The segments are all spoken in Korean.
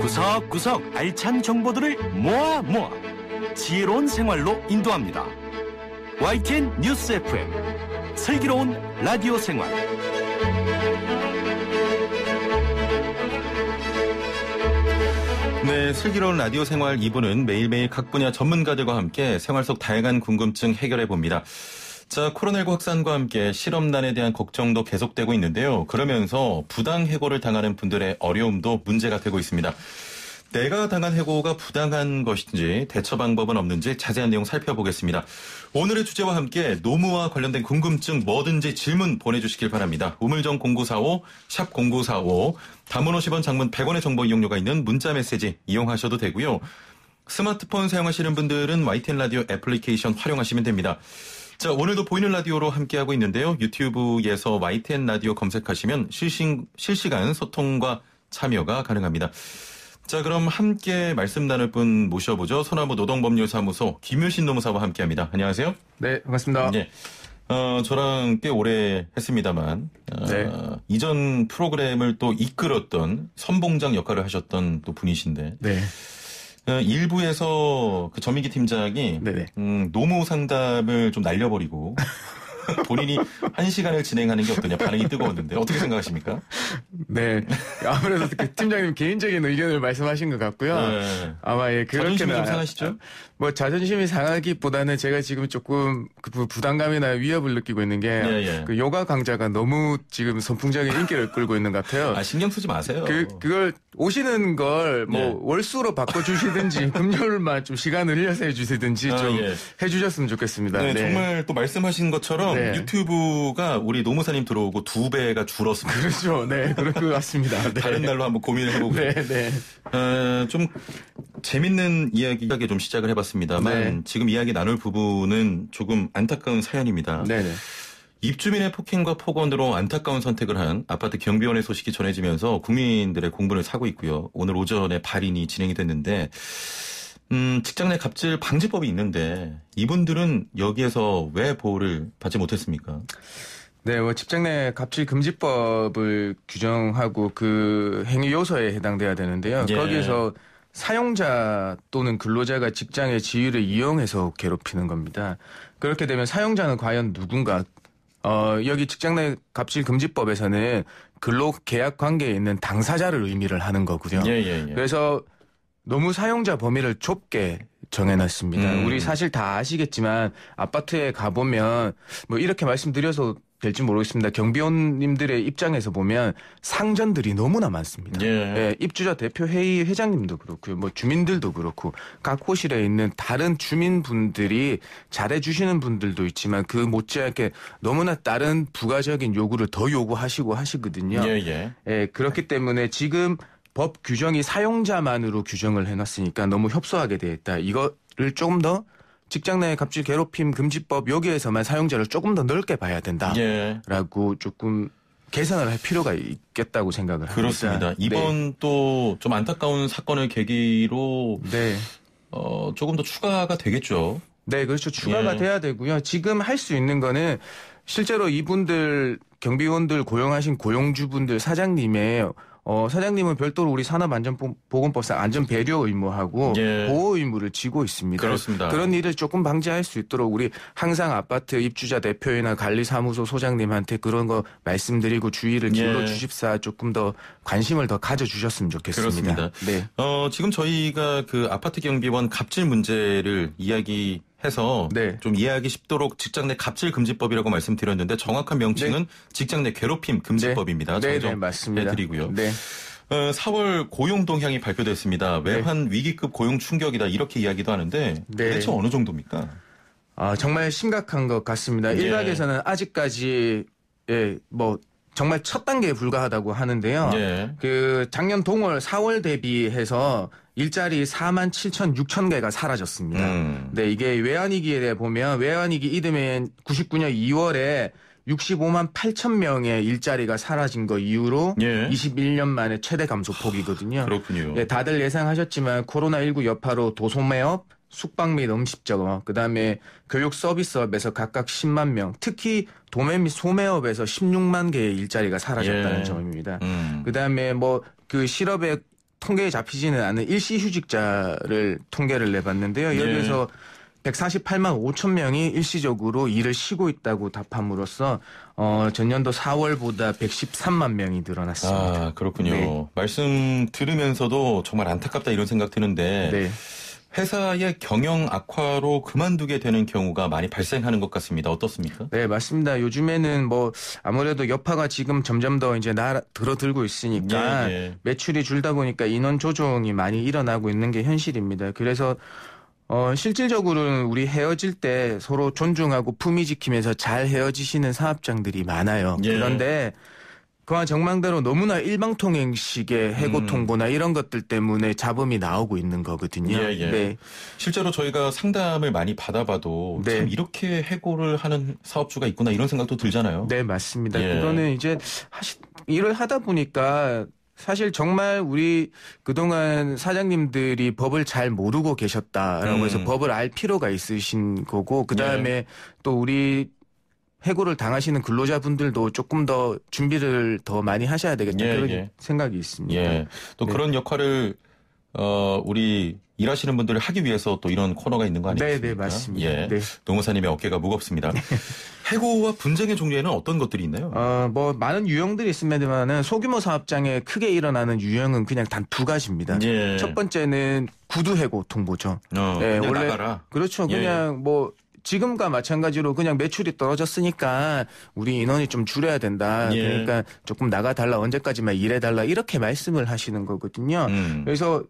구석구석 알찬 정보들을 모아 모아 지혜로운 생활로 인도합니다. YTN 뉴스 FM 슬기로운 라디오 생활. 네, 슬기로운 라디오 생활 2부는 매일매일 각 분야 전문가들과 함께 생활 속 다양한 궁금증 해결해 봅니다. 자, 코로나19 확산과 함께 실업난에 대한 걱정도 계속되고 있는데요. 그러면서 부당 해고를 당하는 분들의 어려움도 문제가 되고 있습니다. 내가 당한 해고가 부당한 것인지 대처 방법은 없는지 자세한 내용 살펴보겠습니다. 오늘의 주제와 함께 노무와 관련된 궁금증 뭐든지 질문 보내주시길 바랍니다. 우물정 0945, 샵 0945, 단문 50원, 장문 100원의 정보 이용료가 있는 문자 메시지 이용하셔도 되고요. 스마트폰 사용하시는 분들은 YTN 라디오 애플리케이션 활용하시면 됩니다. 자, 오늘도 보이는 라디오로 함께하고 있는데요. 유튜브에서 YTN 라디오 검색하시면 실시, 실시간 소통과 참여가 가능합니다. 자, 그럼 함께 말씀 나눌 분 모셔보죠. 소나무 노동법률사무소 김효신 노무사와 함께 합니다. 안녕하세요. 네, 반갑습니다. 네. 어, 저랑 꽤 오래 했습니다만, 어, 네. 이전 프로그램을 또 이끌었던 선봉장 역할을 하셨던 또 분이신데, 네. 어, 일부에서 그 전민기 팀장이, 네, 네. 음, 노무 상담을 좀 날려버리고, 본인이 한 시간을 진행하는 게 어떠냐 반응이 뜨거웠는데 어떻게 생각하십니까? 네 아무래도 그 팀장님 개인적인 의견을 말씀하신 것 같고요. 네. 아마 예 그렇게 자존심좀 상하시죠? 뭐 자존심이 상하기보다는 제가 지금 조금 그 부담감이나 위협을 느끼고 있는 게 네, 예. 그 요가 강좌가 너무 지금 선풍적인 인기를 끌고 있는 것 같아요. 아 신경 쓰지 마세요. 그 그걸 오시는 걸뭐 네. 월수로 바꿔 주시든지 금요일만 좀 시간을 흘려서 해주시든지 아, 좀 예. 해주셨으면 좋겠습니다. 네, 네. 정말 또 말씀하신 것처럼 지금 네. 네. 유튜브가 우리 노무사님 들어오고 두 배가 줄었습니다. 그렇죠. 네, 그럴 것 같습니다. 네. 다른 날로 한번 고민을 해보고. 네, 네. 어, 좀 재밌는 이야기하게 좀 시작을 해봤습니다만 네. 지금 이야기 나눌 부분은 조금 안타까운 사연입니다. 네, 네. 입주민의 폭행과 폭언으로 안타까운 선택을 한 아파트 경비원의 소식이 전해지면서 국민들의 공분을 사고 있고요. 오늘 오전에 발인이 진행이 됐는데 음, 직장 내 갑질 방지법이 있는데 이분들은 여기에서 왜 보호를 받지 못했습니까? 네, 뭐 직장 내 갑질 금지법을 규정하고 그 행위 요소에 해당돼야 되는데요. 예. 거기에서 사용자 또는 근로자가 직장의 지위를 이용해서 괴롭히는 겁니다. 그렇게 되면 사용자는 과연 누군가? 어, 여기 직장 내 갑질 금지법에서는 근로 계약 관계에 있는 당사자를 의미를 하는 거고요. 예, 예, 예. 그래서 너무 사용자 범위를 좁게 정해놨습니다. 음. 우리 사실 다 아시겠지만 아파트에 가보면 뭐 이렇게 말씀드려서 될지 모르겠습니다. 경비원님들의 입장에서 보면 상전들이 너무나 많습니다. 예. 예, 입주자 대표 회의 회장님도 그렇고요, 뭐 주민들도 그렇고 각 호실에 있는 다른 주민분들이 잘해주시는 분들도 있지만 그 못지않게 너무나 다른 부가적인 요구를 더 요구하시고 하시거든요. 예, 예. 예 그렇기 때문에 지금 법 규정이 사용자만으로 규정을 해놨으니까 너무 협소하게 돼 있다. 이거를 조금 더 직장 내 갑질 괴롭힘 금지법 여기에서만 사용자를 조금 더 넓게 봐야 된다라고 예. 조금 개선을 할 필요가 있겠다고 생각을 그렇습니다. 합니다. 네. 이번 네. 또좀 안타까운 사건을 계기로 네. 어, 조금 더 추가가 되겠죠. 네, 그렇죠. 추가가 예. 돼야 되고요. 지금 할 수 있는 거는 실제로 이분들 경비원들 고용하신 고용주분들 사장님의 어, 사장님은 별도로 우리 산업안전보건법상 안전 배려 의무하고 예. 보호 의무를 지고 있습니다. 그렇습니다. 그런 일을 조금 방지할 수 있도록 우리 항상 아파트 입주자 대표이나 관리사무소 소장님한테 그런 거 말씀드리고 주의를 길러 예. 주십사 조금 더 관심을 더 가져주셨으면 좋겠습니다. 그렇습니다. 네. 어, 지금 저희가 그 아파트 경비원 갑질 문제를 이야기 해서 네. 좀 이해하기 쉽도록 직장 내 갑질 금지법이라고 말씀드렸는데 정확한 명칭은 네. 직장 내 괴롭힘 금지법입니다. 네, 네, 네 맞습니 해드리고요. 네. 4월 어, 고용 동향이 발표됐습니다. 네. 외환 위기급 고용 충격이다 이렇게 이야기도 하는데 네. 대체 어느 정도입니까? 아 정말 심각한 것 같습니다. 예. 일각에서는 아직까지 예뭐 정말 첫 단계에 불과하다고 하는데요. 예. 그 작년 동월 4월 대비해서 일자리 4만 7천 6천 개가 사라졌습니다. 음. 네, 이게 외환위기에 대해 보면 외환위기 이듬해인 99년 2월에 65만 8천 명의 일자리가 사라진 거 이후로 예. 21년 만에 최대 감소폭이거든요. 하, 그렇군요. 네, 다들 예상하셨지만 코로나19 여파로 도소매업, 숙박 및 음식점, 그다음에 교육 서비스업에서 각각 10만 명, 특히 도매 및 소매업에서 16만 개의 일자리가 사라졌다는 예. 점입니다. 음. 그다음에 뭐 그 실업의 통계에 잡히지는 않은 일시 휴직자를 통계를 내봤는데요. 네. 여기에서 148만 5천 명이 일시적으로 일을 쉬고 있다고 답함으로써 어, 전년도 4월보다 113만 명이 늘어났습니다. 아, 그렇군요. 네. 말씀 들으면서도 정말 안타깝다 이런 생각 드는데 네. 회사의 경영 악화로 그만두게 되는 경우가 많이 발생하는 것 같습니다. 어떻습니까? 네, 맞습니다. 요즘에는 뭐 아무래도 여파가 지금 점점 더 이제 나 들어들고 있으니까 예, 예. 매출이 줄다 보니까 인원 조정이 많이 일어나고 있는 게 현실입니다. 그래서 어, 실질적으로는 우리 헤어질 때 서로 존중하고 품위 지키면서 잘 헤어지시는 사업장들이 많아요. 예. 그런데 그와 정망대로 너무나 일방통행식의 해고 통보나 음. 이런 것들 때문에 잡음이 나오고 있는 거거든요. 예, 예. 네. 실제로 저희가 상담을 많이 받아봐도 네. 참 이렇게 해고를 하는 사업주가 있구나 이런 생각도 들잖아요. 네, 맞습니다. 예. 그거는 이제 하시, 일을 하다 보니까 사실 정말 우리 그동안 사장님들이 법을 잘 모르고 계셨다라고 음. 해서 법을 알 필요가 있으신 거고 그다음에 네. 또 우리 해고를 당하시는 근로자분들도 조금 더 준비를 더 많이 하셔야 되겠다 예, 그런 예. 생각이 있습니다. 예. 또 네. 그런 역할을 어 우리 일하시는 분들을 하기 위해서 또 이런 코너가 있는 거 아니겠습니까? 네, 네, 맞습니다. 예. 네. 노무사님의 어깨가 무겁습니다. 네. 해고와 분쟁의 종류에는 어떤 것들이 있나요? 어, 뭐 많은 유형들이 있습니다만은 소규모 사업장에 크게 일어나는 유형은 그냥 단 두 가지입니다. 예. 첫 번째는 구두 해고 통보죠. 어, 네, 원래 나가라. 그렇죠. 예, 예. 그냥 예. 뭐 지금과 마찬가지로 그냥 매출이 떨어졌으니까 우리 인원이 좀 줄여야 된다. 예. 그러니까 조금 나가달라 언제까지만 일해달라 이렇게 말씀을 하시는 거거든요. 음. 그래서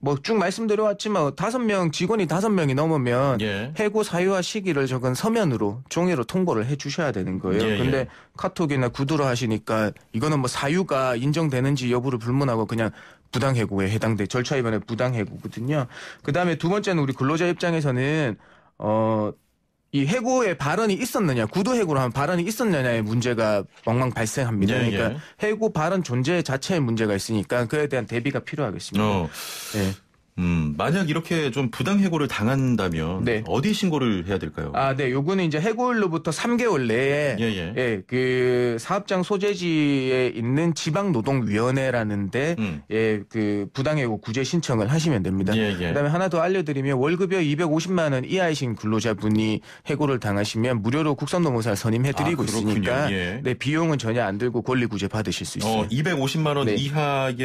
뭐 쭉 말씀드려왔지만 다섯 명 직원이 다섯 명이 넘으면 예. 해고 사유화 시기를 적은 서면으로 종이로 통보를 해주셔야 되는 거예요. 예, 예. 근데 카톡이나 구두로 하시니까 이거는 뭐 사유가 인정되는지 여부를 불문하고 그냥 부당 해고에 해당돼 절차 위반에 부당 해고거든요. 그다음에 두 번째는 우리 근로자 입장에서는 어이 해고의 발언이 있었느냐, 구두 해고로 한 발언이 있었느냐의 문제가 왕왕 발생합니다. 예, 그러니까 예. 해고 발언 존재 자체에 문제가 있으니까 그에 대한 대비가 필요하겠습니다. 어. 네. 음, 만약 이렇게 좀 부당 해고를 당한다면 네. 어디 신고를 해야 될까요? 아, 네. 요거는 이제 해고일로부터 3개월 내에 예, 예. 예, 그 사업장 소재지에 있는 지방 노동 위원회라는데 음. 예, 그 부당 해고 구제 신청을 하시면 됩니다. 예, 예. 그다음에 하나 더 알려 드리면 월급여 250만 원 이하이신 근로자분이 해고를 당하시면 무료로 국선 노무사 선임해 드리고 아, 있으니까 예. 네, 비용은 전혀 안 들고 권리 구제 받으실 수 어, 있어요. 어, 250만 원 네. 이하의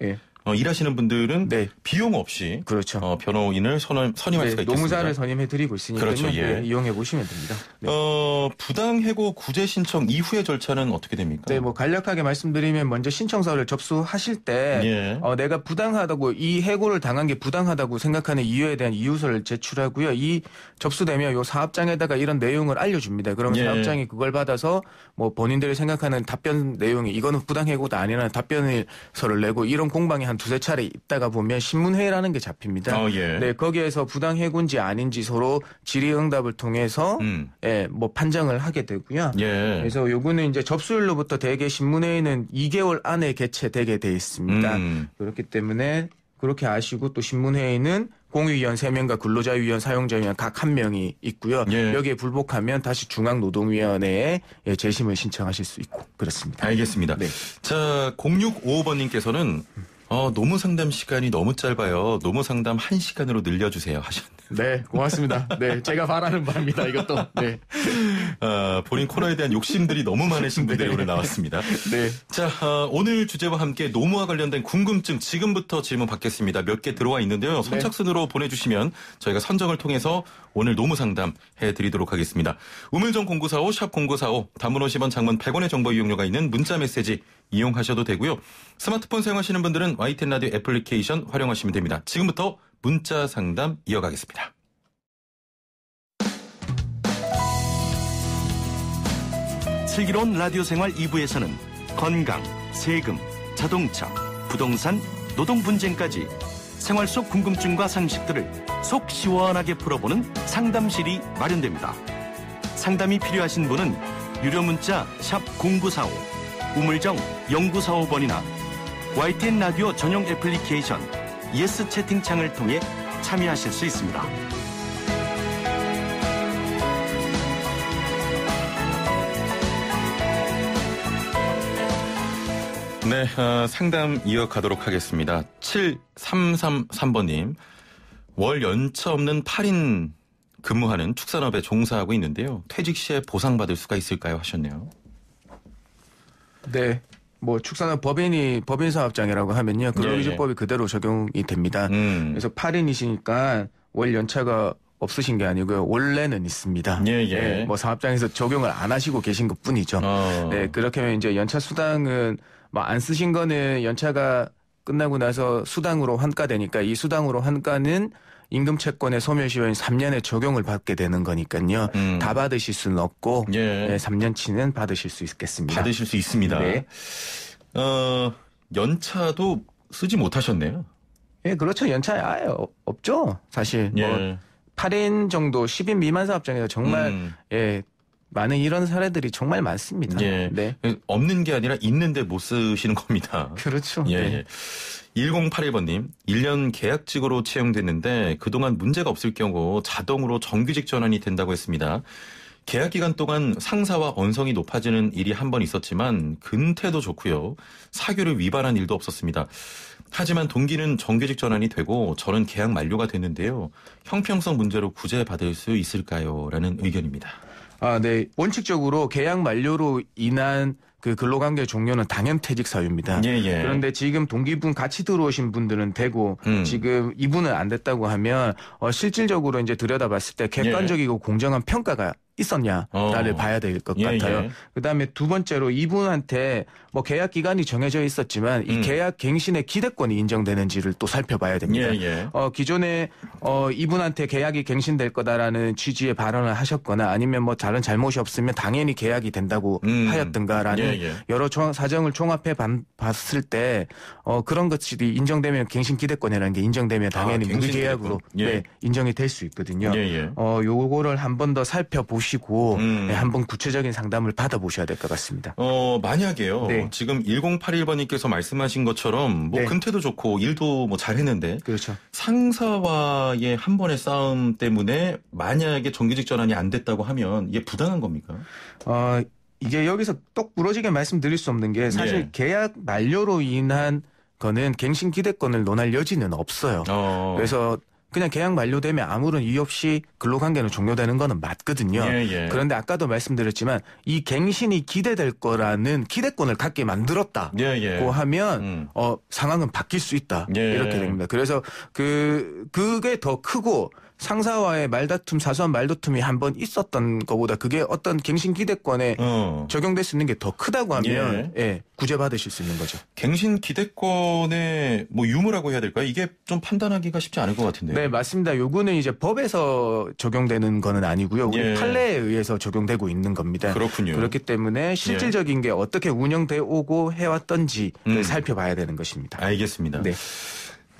예. 어, 일하시는 분들은 네. 비용 없이 그렇죠. 어, 변호인을 선임, 선임할 네, 수가 있습니다 농사를 선임해드리고 있으니까 그렇죠, 예. 네, 이용해 보시면 됩니다. 네. 어, 부당해고 구제 신청 이후의 절차는 어떻게 됩니까? 네, 뭐 간략하게 말씀드리면 먼저 신청서를 접수하실 때 예. 어, 내가 부당하다고 이 해고를 당한 게 부당하다고 생각하는 이유에 대한 이유서를 제출하고요. 이 접수되면 요 사업장에다가 이런 내용을 알려줍니다. 그러면 예. 사업장이 그걸 받아서 뭐 본인들이 생각하는 답변 내용이 이거는 부당해고다 아니라는 답변서를 내고 이런 공방이 한 두세 차례 있다가 보면 신문회의라는 게 잡힙니다. 어, 예. 네, 거기에서 부당해군지 아닌지 서로 질의응답을 통해서 음. 예, 뭐 판정을 하게 되고요. 예. 그래서 요거는 이제 접수일로부터 대개 신문회의는 2개월 안에 개최되게 돼 있습니다. 음. 그렇기 때문에 그렇게 아시고 또 신문회의는 공유위원 3명과 근로자위원, 사용자위원 각 1명이 있고요. 예. 여기에 불복하면 다시 중앙노동위원회에 예, 재심을 신청하실 수 있고 그렇습니다. 알겠습니다. 네. 자, 0655번님께서는 어, 노무 상담 시간이 너무 짧아요. 노무 상담 1시간으로 늘려주세요. 하셨는데. 네, 고맙습니다. 네, 제가 바라는 바입니다. 이것도. 네. 어, 본인 코너에 대한 욕심들이 너무 많으신 분들이 네. 오늘 나왔습니다. 네. 자, 어, 오늘 주제와 함께 노무와 관련된 궁금증 지금부터 질문 받겠습니다. 몇 개 들어와 있는데요. 네. 선착순으로 네. 보내주시면 저희가 선정을 통해서 오늘 노무 상담 해드리도록 하겠습니다. 우물정 공구사오, 샵 공구사오, 담문 50원, 장문 100원의 정보 이용료가 있는 문자 메시지 이용하셔도 되고요. 스마트폰 사용하시는 분들은 YTN 라디오 애플리케이션 활용하시면 됩니다. 지금부터 문자 상담 이어가겠습니다. 슬기로운 라디오 생활 2부에서는 건강, 세금, 자동차, 부동산, 노동 분쟁까지 생활 속 궁금증과 상식들을 속 시원하게 풀어보는 상담실이 마련됩니다. 상담이 필요하신 분은 유료 문자 샵 0945, 우물정 0945번이나 YTN 라디오 전용 애플리케이션 예스 채팅창을 통해 참여하실 수 있습니다. 네, 어, 상담 이어가도록 하겠습니다. 7333번님, 월 연차 없는 8인 근무하는 축산업에 종사하고 있는데요. 퇴직 시에 보상받을 수가 있을까요? 하셨네요. 네. 뭐 축산업 법인이 법인 사업장이라고 하면요. 근로기준법이 네, 네. 그대로 적용이 됩니다. 음. 그래서 8인이시니까 월 연차가 없으신 게 아니고요. 원래는 있습니다. 예, 예. 네, 뭐 사업장에서 적용을 안 하시고 계신 것 뿐이죠. 어. 네, 그렇게 하면 이제 연차 수당은 뭐안 쓰신 거는 연차가 끝나고 나서 수당으로 환가되니까 이 수당으로 환가는 임금 채권의 소멸 시효인 3년에 적용을 받게 되는 거니까요. 음. 다 받으실 수는 없고 예. 3년치는 받으실 수 있겠습니다. 받으실 수 있습니다. 네. 어, 연차도 쓰지 못하셨네요. 예, 그렇죠. 연차 아예 없죠. 사실 뭐 예. 뭐 8인 정도 10인 미만 사업장에서 정말 음. 예 많은 이런 사례들이 정말 많습니다. 예. 네. 없는 게 아니라 있는데 못 쓰시는 겁니다. 그렇죠. 예. 네. 1081번님, 예. 1년 계약직으로 채용됐는데 그동안 문제가 없을 경우 자동으로 정규직 전환이 된다고 했습니다. 계약 기간 동안 상사와 언성이 높아지는 일이 한 번 있었지만 근태도 좋고요. 사규를 위반한 일도 없었습니다. 하지만 동기는 정규직 전환이 되고 저는 계약 만료가 됐는데요. 형평성 문제로 구제받을 수 있을까요? 라는 의견입니다. 아, 네. 원칙적으로 계약 만료로 인한 그 근로관계 종료는 당연 퇴직 사유입니다. 예, 예. 그런데 지금 동기분 같이 들어오신 분들은 되고 음. 지금 이분은 안 됐다고 하면 어, 실질적으로 이제 들여다봤을 때 예. 객관적이고 예. 공정한 평가가 있었냐를 어. 봐야 될것 예, 같아요. 예. 그다음에 두 번째로 이분한테 뭐 계약 기간이 정해져 있었지만 이 음. 계약 갱신의 기대권이 인정되는지를 또 살펴봐야 됩니다. 예, 예. 어, 기존에 어, 이분한테 계약이 갱신될 거다라는 취지의 발언을 하셨거나 아니면 뭐 다른 잘못이 없으면 당연히 계약이 된다고 음. 하였든가라는 예, 예. 여러 조, 사정을 총합해 봤을 때 어, 그런 것들이 인정되면 갱신 기대권이라는 게 인정되면 아, 당연히 아, 그 무기계약으로 네, 인정이 될 수 있거든요. 어, 요거를 한 번 더 살펴보시. 해보시고 음. 네, 한번 구체적인 상담을 받아보셔야 될 것 같습니다. 어 만약에요. 네. 지금 1081번님께서 말씀하신 것처럼 뭐 네. 근태도 좋고 일도 뭐 잘했는데 그렇죠. 상사와의 한 번의 싸움 때문에 만약에 정규직 전환이 안 됐다고 하면 이게 부당한 겁니까? 어 이게 여기서 똑 부러지게 말씀드릴 수 없는 게 사실 예. 계약 만료로 인한 거는 갱신 기대권을 논할 여지는 없어요. 어. 그래서 그냥 계약 만료되면 아무런 이유 없이 근로관계는 종료되는 거는 맞거든요. 예, 예. 그런데 아까도 말씀드렸지만 이 갱신이 기대될 거라는 기대권을 갖게 만들었다고 예, 예. 하면 음. 어, 상황은 바뀔 수 있다 예. 이렇게 됩니다. 그래서 그 그게 더 크고 상사와의 말다툼, 사소한 말다툼이 한 번 있었던 것보다 그게 어떤 갱신 기대권에 어. 적용될 수 있는 게 더 크다고 하면 예. 예, 구제받으실 수 있는 거죠. 갱신 기대권의 뭐 유무라고 해야 될까요? 이게 좀 판단하기가 쉽지 않을 것 같은데요. 네, 맞습니다. 요거는 이제 법에서 적용되는 거는 아니고요. 우리 예. 판례에 의해서 적용되고 있는 겁니다. 그렇군요. 그렇기 때문에 예. 실질적인 게 어떻게 운영돼 오고 해왔던지를 음. 살펴봐야 되는 것입니다. 알겠습니다. 네.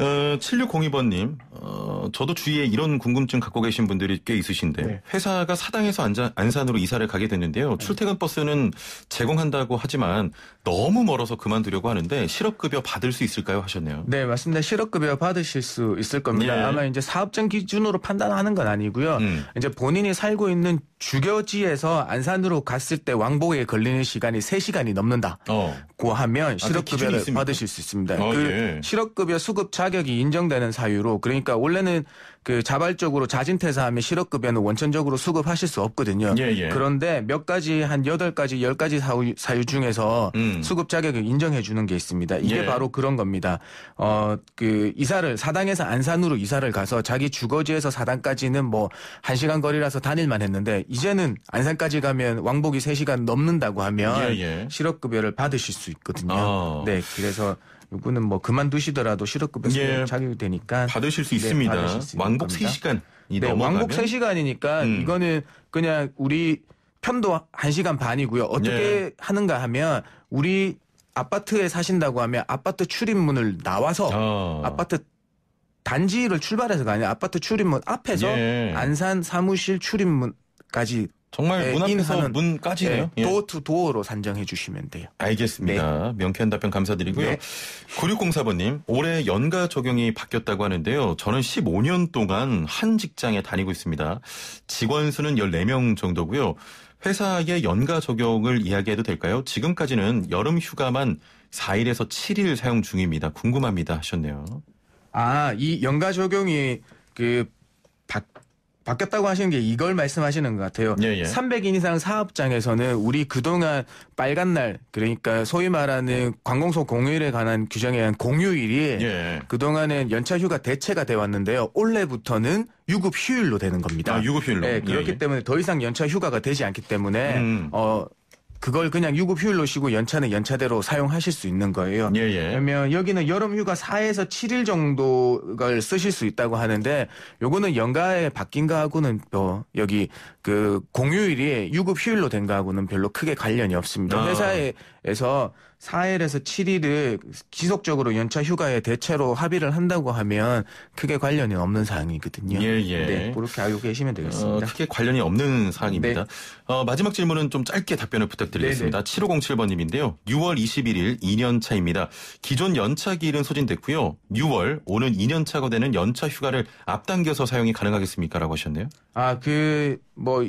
어, 7602번님, 어, 저도 주위에 이런 궁금증 갖고 계신 분들이 꽤 있으신데, 네. 회사가 사당에서 안자, 안산으로 이사를 가게 됐는데요. 네. 출퇴근 버스는 제공한다고 하지만 너무 멀어서 그만두려고 하는데, 실업급여 받을 수 있을까요? 하셨네요. 네, 맞습니다. 실업급여 받으실 수 있을 겁니다. 네. 아마 이제 사업장 기준으로 판단하는 건 아니고요. 음. 이제 본인이 살고 있는 주교지에서 안산으로 갔을 때 왕복에 걸리는 시간이 3시간이 넘는다고 어. 하면 아, 그 실업급여를 아, 받으실 수 있습니다. 아, 그 예. 실업급여 수급차 자격이 인정되는 사유로 그러니까 원래는 그 자발적으로 자진퇴사하면 실업급여는 원천적으로 수급하실 수 없거든요. 예, 예. 그런데 몇 가지 한 여덟 가지 열 가지 사유, 사유 중에서 음. 수급 자격을 인정해 주는 게 있습니다. 이게 예. 바로 그런 겁니다. 어 그 이사를 사당에서 안산으로 이사를 가서 자기 주거지에서 사당까지는 뭐 한시간 거리라서 다닐만 했는데 이제는 안산까지 가면 왕복이 3시간 넘는다고 하면 예, 예. 실업급여를 받으실 수 있거든요. 어. 네. 그래서 요거는 뭐 그만두시더라도 실업급여 예. 자격이 되니까 받으실 수 네, 있습니다. 받으실 수 왕복 3시간 이 네, 왕복 3시간이니까 음. 이거는 그냥 우리 편도 1시간 반이고요. 어떻게 예. 하는가 하면 우리 아파트에 사신다고 하면 아파트 출입문을 나와서 어. 아파트 단지를 출발해서가 아니라 아파트 출입문 앞에서 예. 안산 사무실 출입문까지 정말 네, 문 앞에서 문까지네요. 네, 도어투 예. 도어로 산정해 주시면 돼요. 알겠습니다. 네. 명쾌한 답변 감사드리고요. 네. 9604번님, 올해 연가 적용이 바뀌었다고 하는데요. 저는 15년 동안 한 직장에 다니고 있습니다. 직원 수는 14명 정도고요. 회사의 연가 적용을 이야기해도 될까요? 지금까지는 여름 휴가만 4일에서 7일 사용 중입니다. 궁금합니다 하셨네요. 아, 이 연가 적용이 그 바, 바뀌었다고 하시는 게 이걸 말씀하시는 것 같아요. 예, 예. 300인 이상 사업장에서는 우리 그동안 빨간 날 그러니까 소위 말하는 관공서 공휴일에 관한 규정에 의한 공휴일이 예. 그동안은 연차 휴가 대체가 돼 왔는데요. 올해부터는 유급 휴일로 되는 겁니다. 아, 유급 휴일로. 네, 그렇기 예, 예. 때문에 더 이상 연차 휴가가 되지 않기 때문에 음. 어 그걸 그냥 유급 휴일로 쉬고 연차는 연차대로 사용하실 수 있는 거예요. 예, 예. 그러면 여기는 여름 휴가 4에서 7일 정도를 쓰실 수 있다고 하는데 요거는 연가에 바뀐 거하고는 또 여기 그 공휴일이 유급 휴일로 된 거하고는 별로 크게 관련이 없습니다. 아. 회사에서 4일에서 7일을 지속적으로 연차 휴가에 대체로 합의를 한다고 하면 크게 관련이 없는 사항이거든요. 예, 예. 네, 그렇게 알고 계시면 되겠습니다. 어, 크게 관련이 없는 사항입니다. 네. 어, 마지막 질문은 좀 짧게 답변을 부탁드리겠습니다. 네네. 7507번님인데요. 6월 21일 2년 차입니다. 기존 연차 기일은 소진됐고요. 6월 오는 2년 차가 되는 연차 휴가를 앞당겨서 사용이 가능하겠습니까? 라고 하셨네요. 아, 그뭐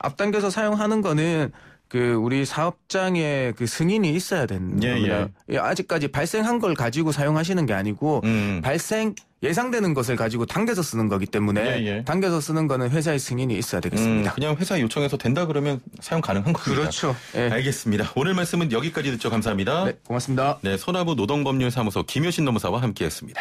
앞당겨서 사용하는 거는 그 우리 사업장에 그 승인이 있어야 되는 예, 겁니다. 예. 예 아직까지 발생한 걸 가지고 사용하시는 게 아니고 음, 음. 발생 예상되는 것을 가지고 당겨서 쓰는 거기 때문에 예, 예, 당겨서 쓰는 거는 회사의 승인이 있어야 되겠습니다. 음, 그냥 회사 요청해서 된다 그러면 사용 가능한 겁니다. 그렇죠. 예. 알겠습니다. 오늘 말씀은 여기까지 듣죠. 감사합니다. 네, 고맙습니다. 네, 소나무 노동법률사무소 김효신 노무사와 함께했습니다.